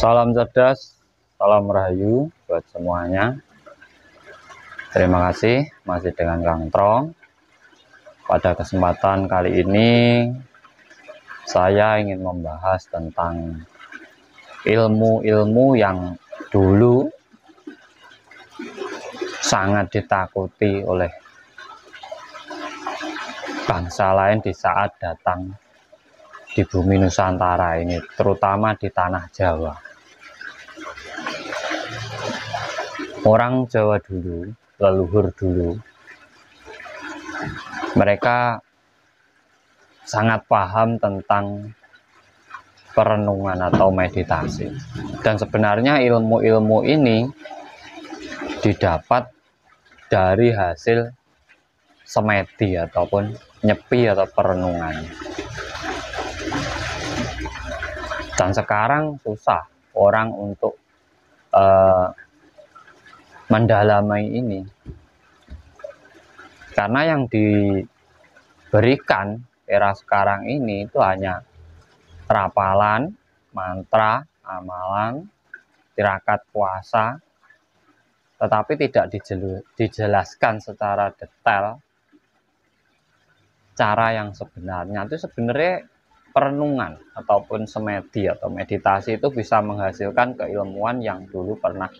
Salam cerdas, salam rahayu buat semuanya. Terima kasih masih dengan Kang Trong. Pada kesempatan kali ini saya ingin membahas tentang ilmu-ilmu yang dulu sangat ditakuti oleh bangsa lain di saat datang di bumi Nusantara ini, terutama di tanah Jawa orang Jawa dulu, leluhur dulu, mereka sangat paham tentang perenungan atau meditasi. Dan sebenarnya ilmu-ilmu ini didapat dari hasil semedi ataupun nyepi atau perenungan. Dan sekarang susah orang untuk uh, mendalami ini karena yang diberikan era sekarang ini itu hanya rapalan, mantra, amalan, tirakat puasa, tetapi tidak dijelaskan secara detail cara yang sebenarnya itu sebenarnya perenungan ataupun semedi atau meditasi itu bisa menghasilkan keilmuan yang dulu pernah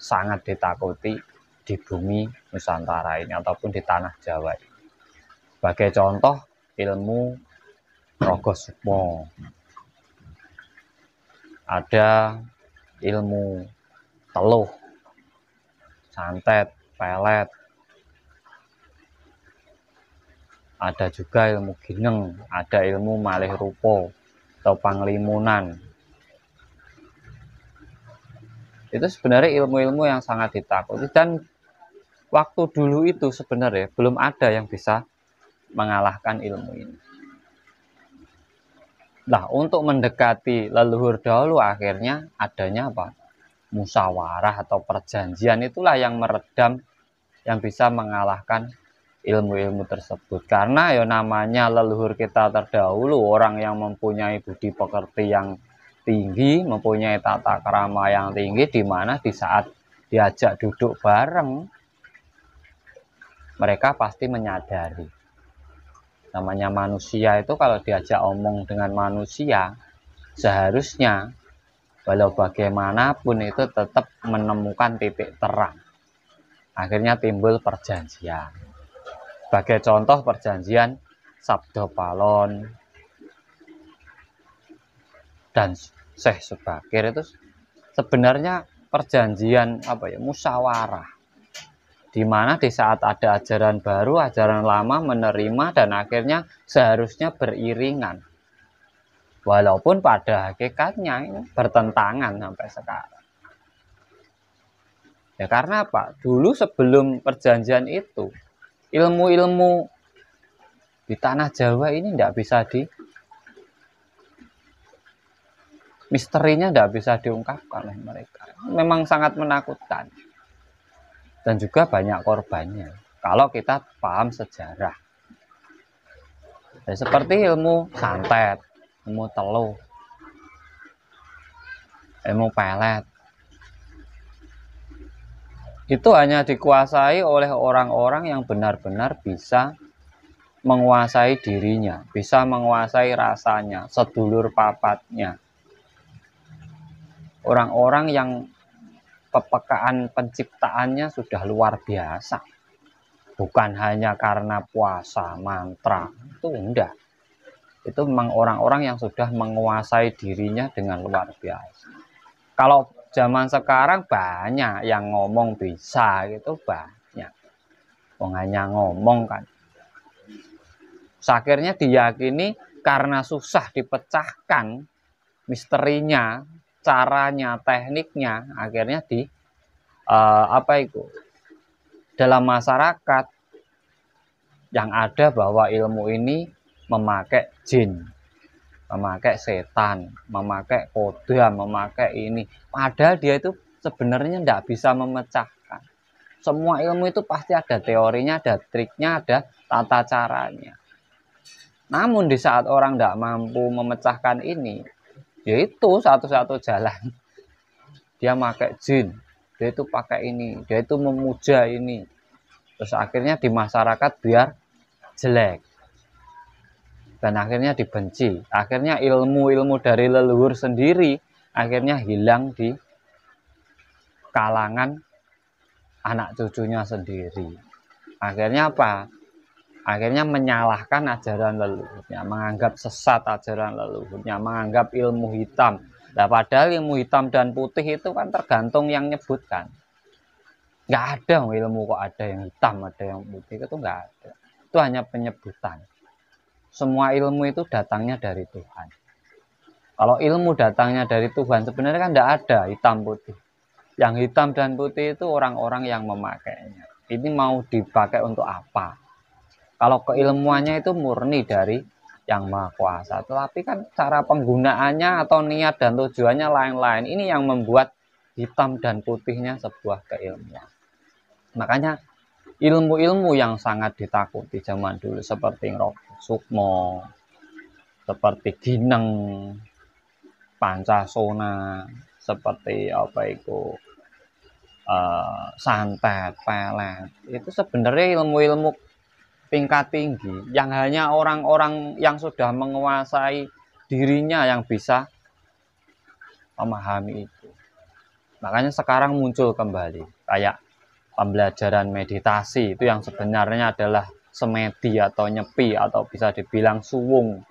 sangat ditakuti di bumi Nusantara ini ataupun di tanah Jawa ini. Sebagai contoh ilmu rogo sukmo. Ada ilmu teluh, santet, pelet. Ada juga ilmu gineng, ada ilmu malih rupo atau panglimunan itu sebenarnya ilmu-ilmu yang sangat ditakuti dan waktu dulu itu sebenarnya belum ada yang bisa mengalahkan ilmu ini. Nah, untuk mendekati leluhur dahulu akhirnya adanya apa? Musyawarah atau perjanjian itulah yang meredam yang bisa mengalahkan ilmu-ilmu tersebut. Karena ya namanya leluhur kita terdahulu orang yang mempunyai budi pekerti yang tinggi, mempunyai tata kerama yang tinggi, di mana di saat diajak duduk bareng, mereka pasti menyadari. Namanya manusia itu kalau diajak omong dengan manusia, seharusnya walau bagaimanapun itu tetap menemukan titik terang. Akhirnya timbul perjanjian. Sebagai contoh perjanjian Sabdo Palon, dan Syekh Subakir itu sebenarnya perjanjian apa ya musyawarah di mana di saat ada ajaran baru, ajaran lama menerima dan akhirnya seharusnya beriringan. Walaupun pada hakikatnya ini bertentangan sampai sekarang. Ya karena apa? Dulu sebelum perjanjian itu, ilmu-ilmu di tanah Jawa ini tidak bisa di misterinya tidak bisa diungkapkan oleh mereka. Memang sangat menakutkan. Dan juga banyak korbannya. Kalau kita paham sejarah. Ya, seperti ilmu santet, ilmu teluh, ilmu pelet. Itu hanya dikuasai oleh orang-orang yang benar-benar bisa menguasai dirinya, bisa menguasai rasanya, sedulur papatnya, orang-orang yang pepekaan penciptaannya sudah luar biasa. Bukan hanya karena puasa, mantra, itu enggak. Itu memang orang-orang yang sudah menguasai dirinya dengan luar biasa. Kalau zaman sekarang banyak yang ngomong bisa gitu banyak. bukan hanya ngomong kan. Sakirnya diyakini karena susah dipecahkan misterinya caranya tekniknya akhirnya di uh, apa itu dalam masyarakat yang ada bahwa ilmu ini memakai jin memakai setan memakai koda memakai ini padahal dia itu sebenarnya tidak bisa memecahkan semua ilmu itu pasti ada teorinya ada triknya ada tata caranya namun di saat orang tidak mampu memecahkan ini yaitu satu-satu jalan dia pakai jin dia itu pakai ini dia itu memuja ini terus akhirnya di masyarakat biar jelek dan akhirnya dibenci akhirnya ilmu-ilmu dari leluhur sendiri akhirnya hilang di kalangan anak cucunya sendiri akhirnya apa akhirnya menyalahkan ajaran leluhurnya, menganggap sesat ajaran leluhurnya, menganggap ilmu hitam. Nah, padahal ilmu hitam dan putih itu kan tergantung yang nyebutkan. Nggak ada oh, ilmu kok ada yang hitam, ada yang putih, itu nggak ada. Itu hanya penyebutan. Semua ilmu itu datangnya dari Tuhan. Kalau ilmu datangnya dari Tuhan, sebenarnya kan tidak ada hitam putih. Yang hitam dan putih itu orang-orang yang memakainya. Ini mau dipakai untuk apa? Kalau keilmuannya itu murni dari yang maha kuasa. Tetapi kan cara penggunaannya atau niat dan tujuannya lain-lain. Ini yang membuat hitam dan putihnya sebuah keilmuan. Makanya ilmu-ilmu yang sangat ditakuti zaman dulu seperti roh sukmo, seperti gineng, pancasona, seperti apa itu uh, santet, pelet. Itu sebenarnya ilmu-ilmu tingkat tinggi yang hanya orang-orang yang sudah menguasai dirinya yang bisa memahami itu. Makanya sekarang muncul kembali kayak pembelajaran meditasi itu yang sebenarnya adalah semedi atau nyepi atau bisa dibilang suwung.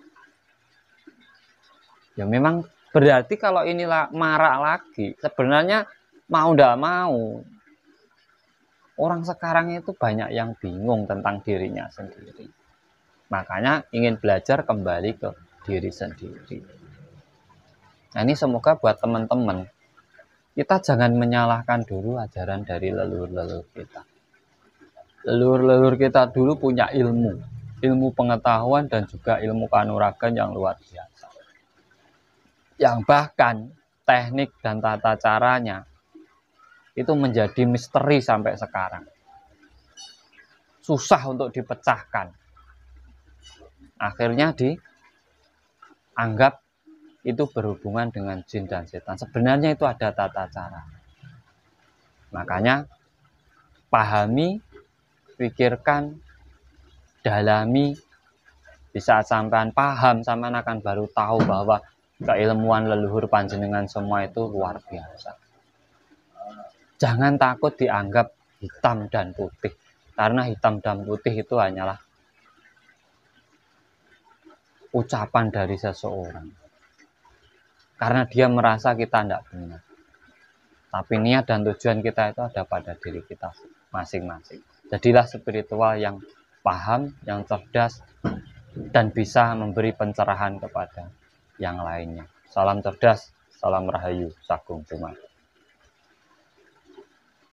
Ya memang berarti kalau inilah marak lagi sebenarnya mau ndak mau orang sekarang itu banyak yang bingung tentang dirinya sendiri. Makanya ingin belajar kembali ke diri sendiri. Nah ini semoga buat teman-teman, kita jangan menyalahkan dulu ajaran dari leluhur-leluhur kita. Leluhur-leluhur kita dulu punya ilmu, ilmu pengetahuan dan juga ilmu kanuragan yang luar biasa. Yang bahkan teknik dan tata caranya itu menjadi misteri sampai sekarang. Susah untuk dipecahkan. Akhirnya dianggap itu berhubungan dengan jin dan setan. Sebenarnya itu ada tata cara. Makanya pahami, pikirkan, dalami. Di saat sampean paham, sampean akan baru tahu bahwa keilmuan leluhur panjenengan semua itu luar biasa. Jangan takut dianggap hitam dan putih, karena hitam dan putih itu hanyalah ucapan dari seseorang. Karena dia merasa kita tidak benar. Tapi niat dan tujuan kita itu ada pada diri kita masing-masing. Jadilah spiritual yang paham, yang cerdas, dan bisa memberi pencerahan kepada yang lainnya. Salam cerdas, salam rahayu, sagung Jumat.